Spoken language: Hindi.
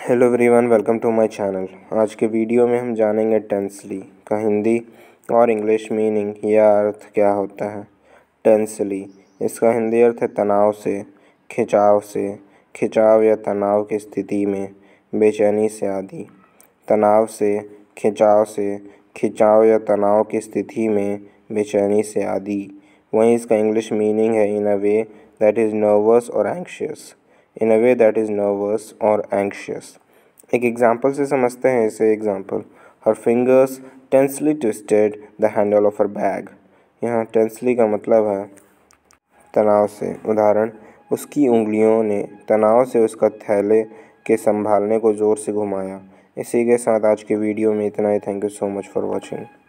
hello everyone welcome to my channel आज के वीडियो में हम जानेंगे टेंसली का हिंदी और इंग्लिश मीनिंग या अर्थ क्या होता है टेंसली इसका हिंदी अर्थ है तनाव से खिंचाव से खिंचाव या तनाव की स्थिति में बेचैनी से आदि तनाव से खिंचाव से खिंचाव या तनाव की स्थिति में बेचैनी से आदि वहीं इसका इंग्लिश मीनिंग है in a way that is nervous और anxious in a way that is nervous और एंक्शियस एक एग्जाम्पल से समझते हैं इसे example her fingers tensely twisted the handle of her bag यहाँ टेंसली का मतलब है तनाव से उदाहरण उसकी उंगलियों ने तनाव से उसका थैले के संभालने को ज़ोर से घुमाया इसी के साथ आज के वीडियो में इतना ही thank you so much for watching